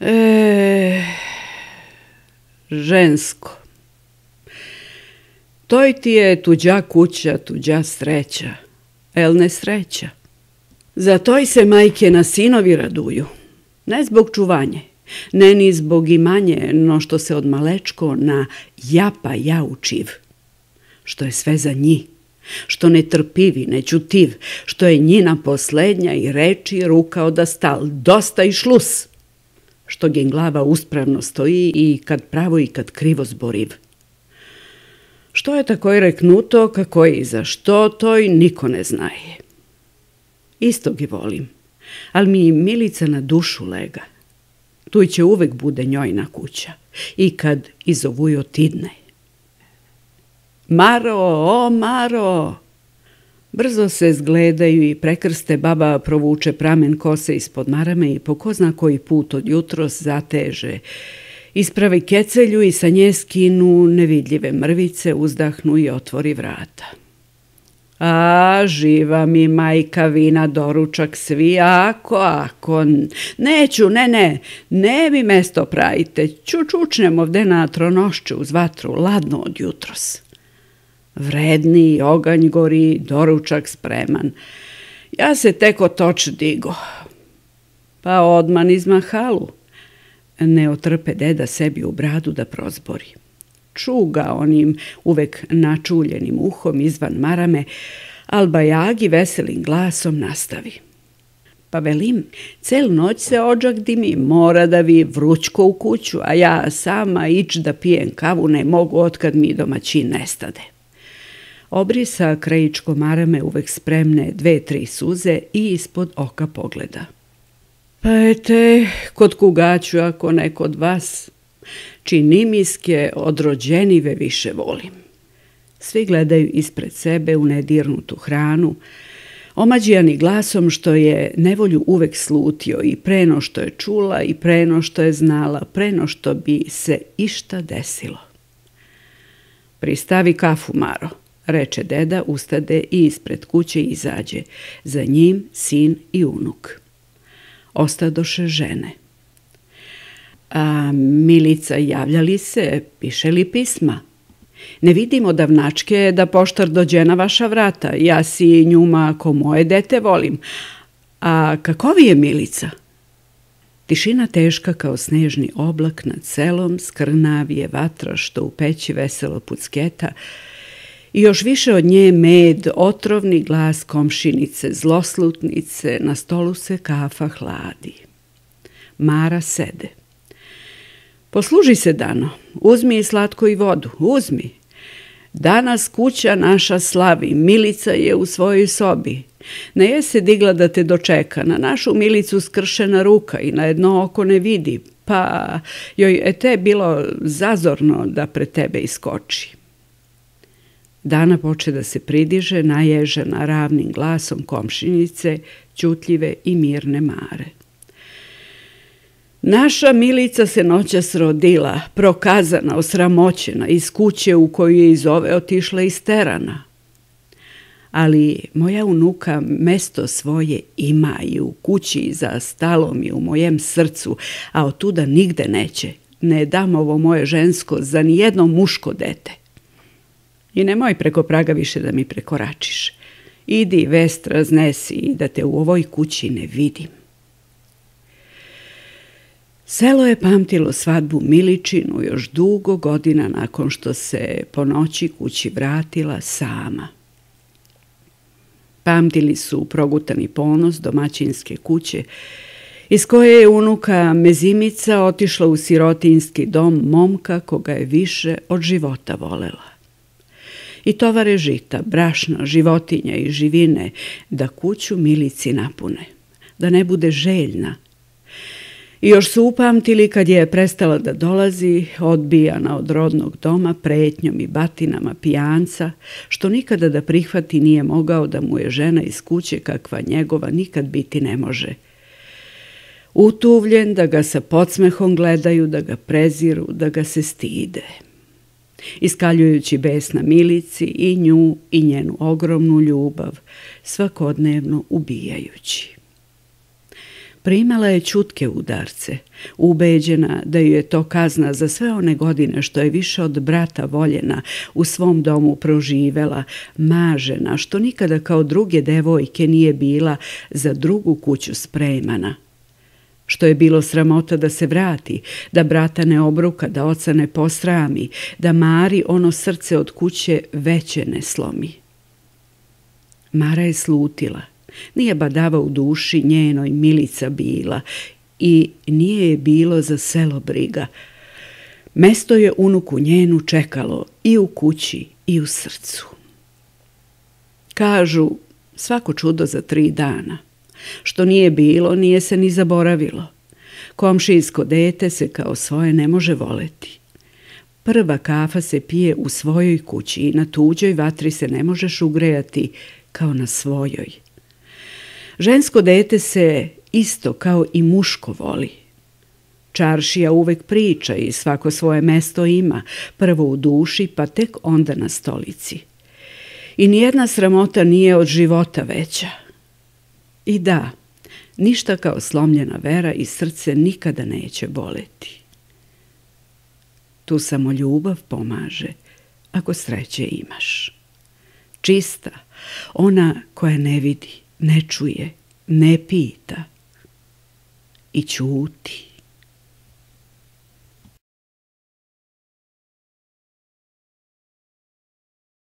E, žensko. Toj ti je tuđa kuća, tuđa sreća, el ne sreća. Za toj se majke na sinovi raduju, ne zbog čuvanje, ne ni zbog imanje, no što se od malečko na ja pa ja učiv, što je sve za njih što ne trpivi, ne čutiv, što je njina poslednja i reči ruka odastal, dosta i šlus što glava uspravno stoji i kad pravo i kad krivo zboriv. Što je tako reknuto, kako je i za što, to i niko ne znaje. Isto gi volim, ali mi Milica na dušu lega. Tu će uvek bude na kuća i kad izovuju tidne. Maro, o Maro, Brzo se zgledaju i prekrste, baba provuče pramen kose ispod marame i po zna koji put od jutros zateže. Ispravi kecelju i sa nje skinu nevidljive mrvice, uzdahnu i otvori vrata. A, živa mi majka vina, doručak svi, ako, ako, neću, ne, ne, ne mi mesto pravite, čučnem ovde na tronošću uz vatru, ladno od jutros vredni, oganj gori, doručak spreman. Ja se teko toč digo, pa odman izma halu. Ne otrpe deda sebi u bradu da prozbori. Čuga onim uvek načuljenim uhom izvan marame, albajagi veselim glasom nastavi. Pa velim, cel noć se ođak dimi, mora da vi vrućko u kuću, a ja sama ić da pijem kavu ne mogu otkad mi domaćin nestade. Obrisa krajičko Marame uvek spremne dve, tri suze i ispod oka pogleda. Pa ete, kod kugaću ako neko od vas, odrođeni odrođenive više volim. Svi gledaju ispred sebe u nedirnutu hranu, omađijani glasom što je nevolju uvek slutio i preno što je čula i preno što je znala, preno što bi se išta desilo. Pristavi kafu, Maro, reče deda, ustade i ispred kuće izađe. Za njim sin i unuk. Ostadoše žene. A Milica javljali se, piše li pisma? Ne vidim od davnačke da poštar dođe na vaša vrata. Ja si njuma ko moje dete volim. A kakovi je Milica? Tišina teška kao snežni oblak nad selom, skrnavije vatra što u peći veselo pucketa, i još više od nje med, otrovni glas komšinice, zloslutnice, na stolu se kafa hladi. Mara sede. Posluži se dano, uzmi i slatko i vodu, uzmi. Danas kuća naša slavi, Milica je u svojoj sobi. Ne je se digla da te dočeka, na našu Milicu skršena ruka i na jedno oko ne vidi, pa joj e je te bilo zazorno da pre tebe iskoči. Dana poče da se pridiže, naježena ravnim glasom komšinice, čutljive i mirne mare. Naša milica se noća srodila, prokazana, osramoćena, iz kuće u koju je iz ove otišla isterana. Ali moja unuka mesto svoje ima i u kući za stalom i u mojem srcu, a od tuda nigde neće. Ne dam ovo moje žensko za nijedno muško dete i nemoj preko praga više da mi prekoračiš. Idi, vest raznesi i da te u ovoj kući ne vidim. Selo je pamtilo svadbu Miličinu još dugo godina nakon što se po noći kući vratila sama. Pamtili su progutani ponos domaćinske kuće, iz koje je unuka Mezimica otišla u sirotinski dom momka koga je više od života volela i tovare žita, brašna, životinja i živine, da kuću milici napune, da ne bude željna. I još su upamtili kad je prestala da dolazi, odbijana od rodnog doma pretnjom i batinama pijanca, što nikada da prihvati nije mogao da mu je žena iz kuće kakva njegova nikad biti ne može – utuvljen da ga sa podsmehom gledaju, da ga preziru, da ga se stide iskaljujući bes na milici i nju i njenu ogromnu ljubav, svakodnevno ubijajući. Primala je čutke udarce, ubeđena da ju je to kazna za sve one godine što je više od brata voljena u svom domu proživela, mažena, što nikada kao druge devojke nije bila za drugu kuću spremana – što je bilo sramota da se vrati, da brata ne obruka, da oca ne posrami, da Mari ono srce od kuće veće ne slomi. Mara je slutila. Nije badava u duši njenoj milica bila i nije je bilo za selo briga. Mesto je unuku njenu čekalo i u kući i u srcu. Kažu svako čudo za tri dana. Što nije bilo, nije se ni zaboravilo. Komšinsko dete se kao svoje ne može voleti. Prva kafa se pije u svojoj kući i na tuđoj vatri se ne možeš ugrejati kao na svojoj. Žensko dete se isto kao i muško voli. Čaršija uvek priča i svako svoje mesto ima, prvo u duši pa tek onda na stolici. I nijedna sramota nije od života veća. I da, ništa kao slomljena vera i srce nikada neće boleti. Tu samo ljubav pomaže ako sreće imaš. Čista, ona koja ne vidi, ne čuje, ne pita i čuti.